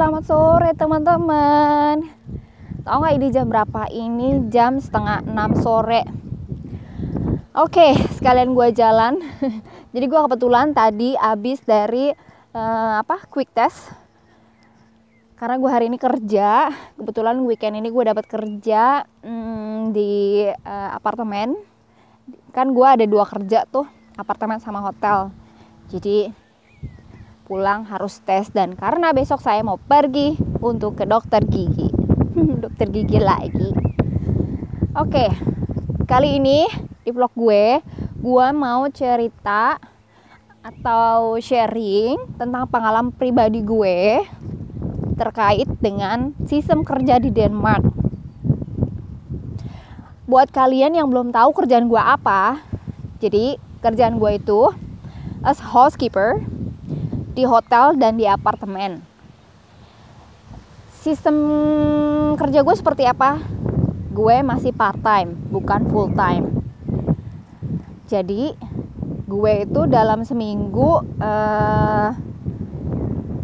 selamat sore teman-teman Tau gak ini jam berapa? Ini jam setengah 6 sore Oke, sekalian gue jalan Jadi gue kebetulan tadi abis dari uh, apa quick test karena gue hari ini kerja kebetulan weekend ini gue dapat kerja hmm, di uh, apartemen kan gue ada dua kerja tuh apartemen sama hotel jadi pulang harus tes dan karena besok saya mau pergi untuk ke dokter gigi. dokter gigi lagi. Oke. Kali ini di vlog gue, gue mau cerita atau sharing tentang pengalaman pribadi gue terkait dengan sistem kerja di Denmark. Buat kalian yang belum tahu kerjaan gue apa, jadi kerjaan gue itu as housekeeper di hotel dan di apartemen. Sistem kerja gue seperti apa? Gue masih part time, bukan full time. Jadi gue itu dalam seminggu uh,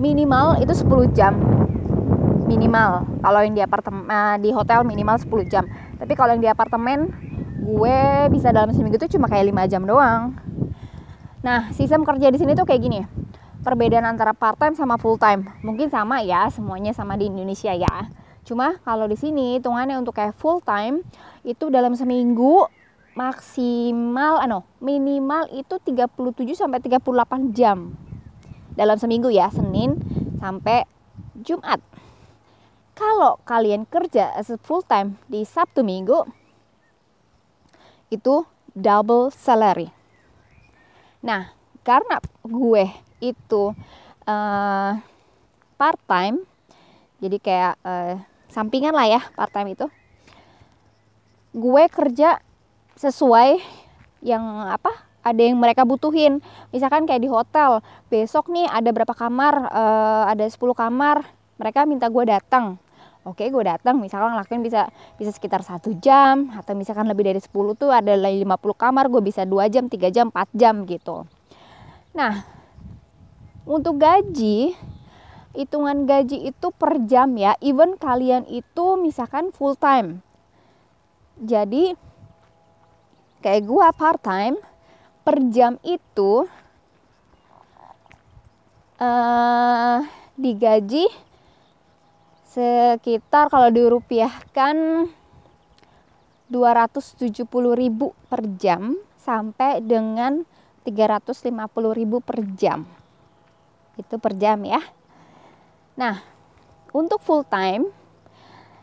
minimal itu 10 jam minimal kalau yang di apartemen uh, di hotel minimal 10 jam tapi kalau yang di apartemen gue bisa dalam seminggu itu cuma kayak 5 jam doang nah sistem kerja di sini tuh kayak gini perbedaan antara part time sama full time. Mungkin sama ya, semuanya sama di Indonesia ya. Cuma kalau di sini hitungannya untuk kayak full time itu dalam seminggu maksimal ano ah, minimal itu 37 sampai 38 jam. Dalam seminggu ya, Senin sampai Jumat. Kalau kalian kerja as full time di Sabtu Minggu itu double salary. Nah, karena gue itu uh, eh, part time jadi kayak uh, sampingan lah ya part time itu gue kerja sesuai yang apa ada yang mereka butuhin misalkan kayak di hotel besok nih ada berapa kamar uh, ada 10 kamar mereka minta gue datang oke gue datang misalkan ngelakuin bisa bisa sekitar satu jam atau misalkan lebih dari 10 tuh ada lima puluh kamar gue bisa dua jam tiga jam empat jam gitu nah untuk gaji, hitungan gaji itu per jam ya. Even kalian itu misalkan full time. Jadi kayak gua part time per jam itu uh, digaji sekitar kalau dirupiahkan 270.000 per jam sampai dengan 350.000 per jam itu per jam ya. Nah, untuk full time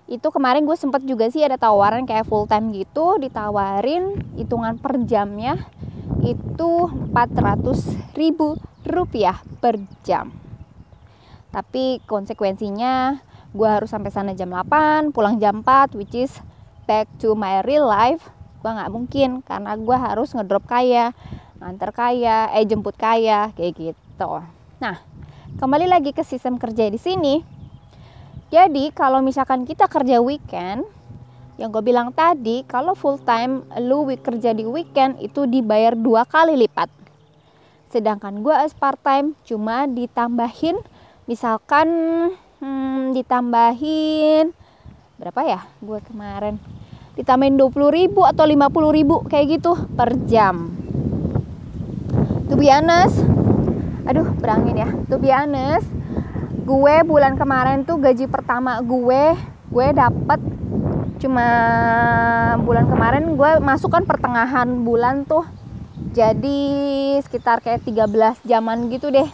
itu kemarin gue sempet juga sih ada tawaran kayak full time gitu ditawarin hitungan per jamnya itu 400 ribu rupiah per jam tapi konsekuensinya gue harus sampai sana jam 8 pulang jam 4 which is back to my real life gue gak mungkin karena gue harus ngedrop kaya nganter kaya eh jemput kaya kayak gitu Nah, kembali lagi ke sistem kerja di sini. Jadi, kalau misalkan kita kerja weekend, yang gue bilang tadi, kalau full time lu kerja di weekend itu dibayar dua kali lipat. Sedangkan gue as part time cuma ditambahin, misalkan hmm, ditambahin berapa ya gue kemarin ditambahin 20 ribu atau 50 ribu kayak gitu per jam to be aduh berangin ya tuh bianes gue bulan kemarin tuh gaji pertama gue gue dapet cuma bulan kemarin gue masuk kan pertengahan bulan tuh jadi sekitar kayak 13 jaman gitu deh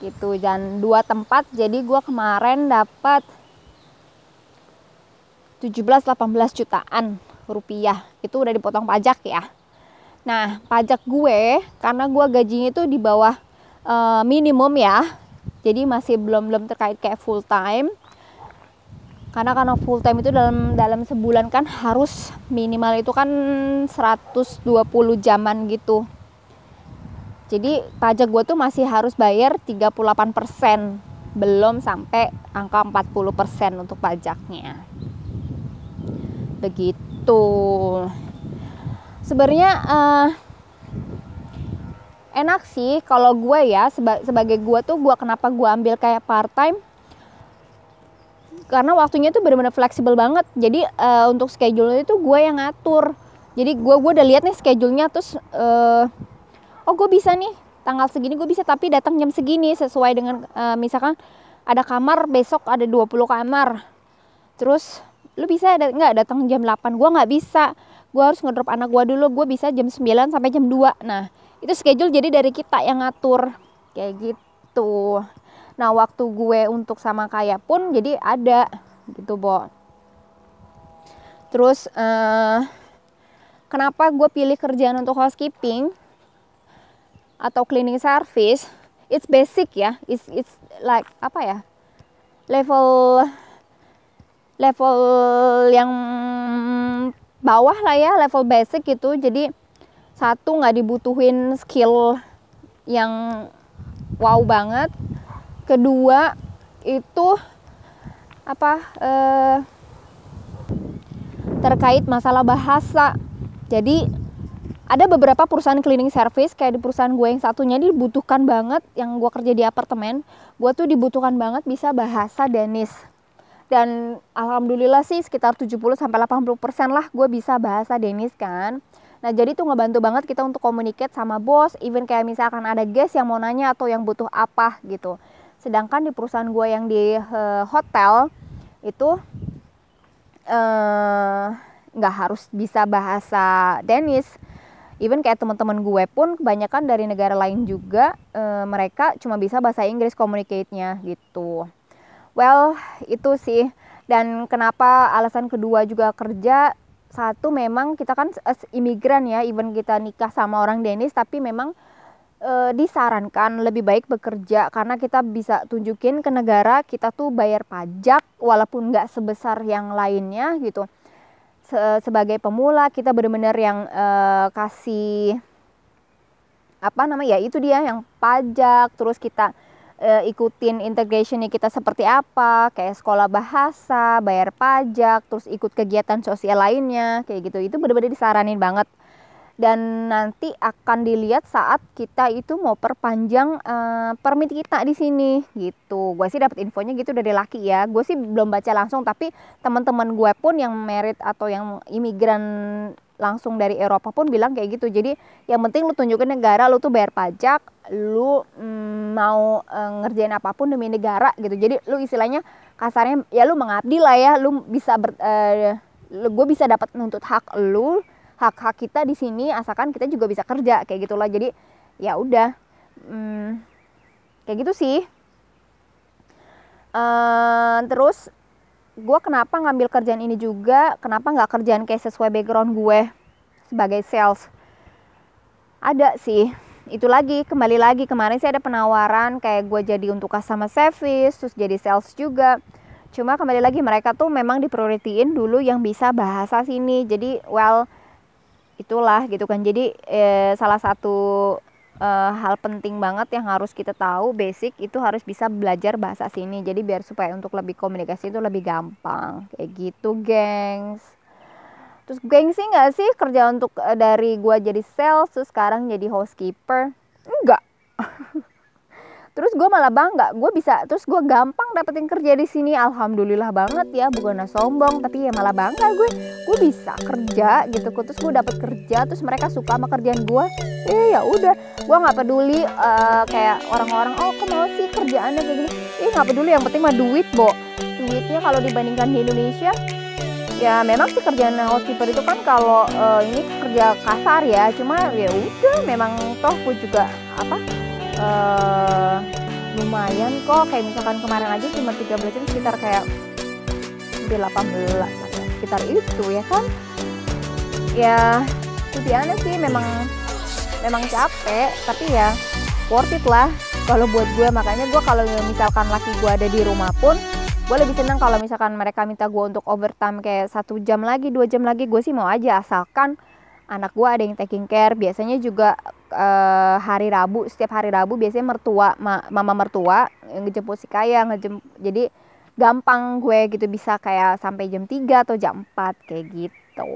gitu dan dua tempat jadi gue kemarin dapat 17-18 jutaan rupiah itu udah dipotong pajak ya Nah, pajak gue karena gue gajinya itu di bawah uh, minimum ya. Jadi masih belum belum terkait kayak full time. Karena karena full time itu dalam dalam sebulan kan harus minimal itu kan 120 jaman gitu. Jadi pajak gue tuh masih harus bayar 38% belum sampai angka 40% untuk pajaknya. Begitu sebenarnya uh, enak sih kalau gue ya seba sebagai gue tuh gue kenapa gue ambil kayak part time karena waktunya tuh benar-benar fleksibel banget jadi uh, untuk schedule itu gue yang ngatur jadi gue gue udah lihat nih schedule-nya terus uh, oh gue bisa nih tanggal segini gue bisa tapi datang jam segini sesuai dengan uh, misalkan ada kamar besok ada 20 kamar terus lu bisa ada nggak datang jam 8 gue nggak bisa gue harus ngedrop anak gue dulu gue bisa jam 9 sampai jam 2 nah itu schedule jadi dari kita yang ngatur kayak gitu nah waktu gue untuk sama kaya pun jadi ada gitu bo terus uh, kenapa gue pilih kerjaan untuk housekeeping atau cleaning service it's basic ya it's it's like apa ya level level yang bawah lah ya level basic gitu jadi satu nggak dibutuhin skill yang wow banget kedua itu apa eh, terkait masalah bahasa jadi ada beberapa perusahaan cleaning service kayak di perusahaan gue yang satunya ini dibutuhkan banget yang gue kerja di apartemen gue tuh dibutuhkan banget bisa bahasa Danis dan alhamdulillah sih sekitar 70 sampai 80 persen lah gue bisa bahasa Denis kan. Nah jadi itu ngebantu banget kita untuk communicate sama bos, even kayak misalkan ada guest yang mau nanya atau yang butuh apa gitu. Sedangkan di perusahaan gue yang di uh, hotel itu eh, nggak uh, harus bisa bahasa Denis. Even kayak teman-teman gue pun kebanyakan dari negara lain juga uh, mereka cuma bisa bahasa Inggris communicate-nya gitu well itu sih dan kenapa alasan kedua juga kerja satu memang kita kan imigran ya even kita nikah sama orang Denis tapi memang e, disarankan lebih baik bekerja karena kita bisa tunjukin ke negara kita tuh bayar pajak walaupun nggak sebesar yang lainnya gitu Se sebagai pemula kita benar-benar yang e, kasih apa namanya ya itu dia yang pajak terus kita uh, ikutin integrationnya kita seperti apa, kayak sekolah bahasa, bayar pajak, terus ikut kegiatan sosial lainnya, kayak gitu. Itu benar-benar disaranin banget dan nanti akan dilihat saat kita itu mau perpanjang uh, permit kita di sini gitu. Gue sih dapat infonya gitu dari laki ya. Gue sih belum baca langsung tapi teman-teman gue pun yang merit atau yang imigran langsung dari Eropa pun bilang kayak gitu. Jadi yang penting lu tunjukin negara lu tuh bayar pajak, lu mm, mau e, ngerjain apapun demi negara gitu. Jadi lu istilahnya kasarnya ya lu mengabdi lah ya, lu bisa ber, e, eh, gue bisa dapat nuntut hak lu hak-hak kita di sini asalkan kita juga bisa kerja kayak gitulah jadi ya udah hmm, kayak gitu sih ehm, terus gue kenapa ngambil kerjaan ini juga kenapa nggak kerjaan kayak sesuai background gue sebagai sales ada sih itu lagi kembali lagi kemarin sih ada penawaran kayak gue jadi untuk customer service terus jadi sales juga cuma kembali lagi mereka tuh memang diprioritiin dulu yang bisa bahasa sini jadi well itulah gitu kan jadi eh, salah satu eh, hal penting banget yang harus kita tahu basic itu harus bisa belajar bahasa sini jadi biar supaya untuk lebih komunikasi itu lebih gampang kayak gitu gengs terus gengsi nggak sih kerja untuk eh, dari gua jadi sales terus sekarang jadi housekeeper enggak terus gue malah bangga gue bisa terus gue gampang dapetin kerja di sini alhamdulillah banget ya bukan sombong tapi ya malah bangga gue gue bisa kerja gitu terus gue dapet kerja terus mereka suka sama kerjaan gue eh iya, ya udah gue nggak peduli uh, kayak orang-orang oh aku mau sih kerjaannya kayak gini eh nggak peduli yang penting mah duit bo duitnya kalau dibandingkan di Indonesia ya memang sih kerjaan housekeeper itu kan kalau uh, ini kerja kasar ya cuma ya udah memang toh gue juga apa uh, lumayan kok kayak misalkan kemarin aja cuma 13 jam sekitar kayak delapan 18 sekitar itu ya kan ya lebih aneh sih memang memang capek tapi ya worth it lah kalau buat gue makanya gue kalau misalkan laki gue ada di rumah pun gue lebih seneng kalau misalkan mereka minta gue untuk overtime kayak satu jam lagi dua jam lagi gue sih mau aja asalkan anak gue ada yang taking care biasanya juga uh, hari Rabu setiap hari Rabu biasanya mertua ma mama mertua yang ngejemput si Kaya ngejem jadi gampang gue gitu bisa kayak sampai jam 3 atau jam 4 kayak gitu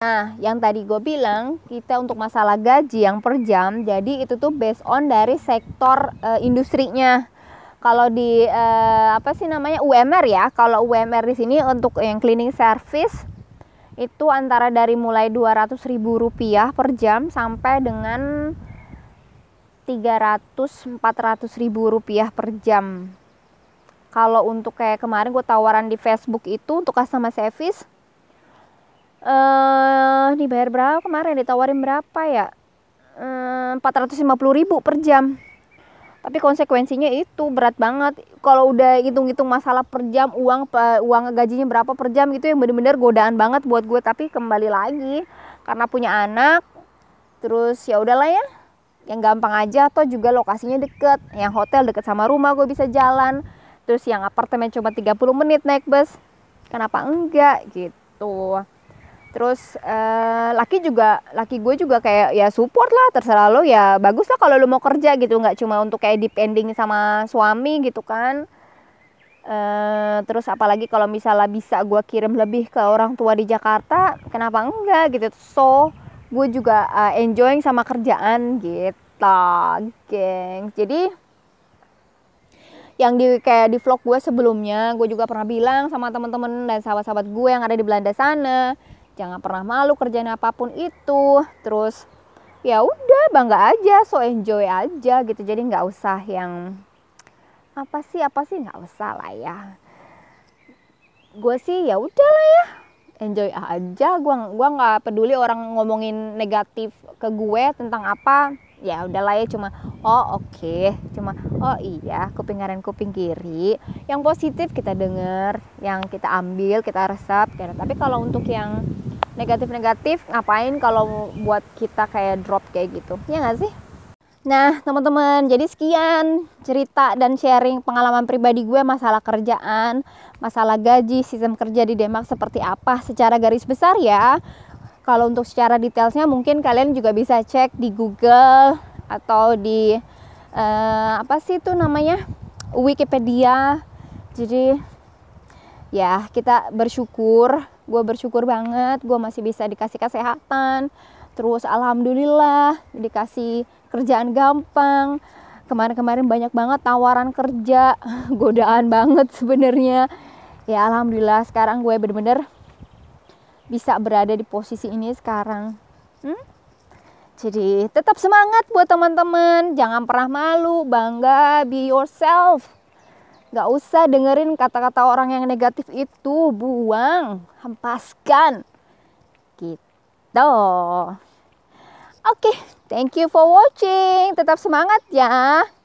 Nah, yang tadi gue bilang kita untuk masalah gaji yang per jam, jadi itu tuh based on dari sektor e, industrinya. Kalau di e, apa sih namanya UMR ya, kalau UMR di sini untuk yang cleaning service itu antara dari mulai 200 ribu rupiah per jam sampai dengan 300 400 ribu rupiah per jam kalau untuk kayak kemarin gue tawaran di Facebook itu untuk customer service eh dibayar berapa kemarin ditawarin berapa ya eh, 450 ribu per jam tapi konsekuensinya itu berat banget kalau udah hitung-hitung masalah per jam uang uang gajinya berapa per jam gitu yang bener-bener godaan banget buat gue tapi kembali lagi karena punya anak terus ya udahlah ya yang gampang aja atau juga lokasinya deket yang hotel deket sama rumah gue bisa jalan terus yang apartemen cuma 30 menit naik bus kenapa enggak gitu terus uh, laki juga laki gue juga kayak ya support lah terserah lo ya bagus lah kalau lo mau kerja gitu nggak cuma untuk kayak depending sama suami gitu kan uh, terus apalagi kalau misalnya bisa gue kirim lebih ke orang tua di Jakarta kenapa enggak gitu so gue juga uh, enjoying sama kerjaan gitu geng jadi yang di kayak di vlog gue sebelumnya gue juga pernah bilang sama temen-temen dan sahabat-sahabat gue yang ada di Belanda sana jangan ya, pernah malu kerjain apapun itu terus ya udah bangga aja so enjoy aja gitu jadi nggak usah yang apa sih apa sih nggak usah lah ya gue sih ya udah lah ya enjoy aja gue gua nggak peduli orang ngomongin negatif ke gue tentang apa ya udah lah ya cuma oh oke okay. cuma oh iya kuping kanan kuping kiri yang positif kita dengar yang kita ambil kita resep ya. Gitu. tapi kalau untuk yang negatif-negatif ngapain kalau buat kita kayak drop kayak gitu ya nggak sih Nah, teman-teman, jadi sekian cerita dan sharing pengalaman pribadi gue masalah kerjaan, masalah gaji, sistem kerja di Denmark seperti apa secara garis besar ya. Kalau untuk secara detailsnya mungkin kalian juga bisa cek di Google atau di uh, apa sih itu namanya? Wikipedia. Jadi ya, kita bersyukur gue bersyukur banget gue masih bisa dikasih kesehatan terus alhamdulillah dikasih kerjaan gampang kemarin-kemarin banyak banget tawaran kerja godaan banget sebenarnya ya alhamdulillah sekarang gue bener-bener bisa berada di posisi ini sekarang hmm? jadi tetap semangat buat teman-teman jangan pernah malu bangga be yourself Gak usah dengerin kata-kata orang yang negatif itu, buang, hempaskan. Gitu. Oke, okay, thank you for watching. Tetap semangat ya.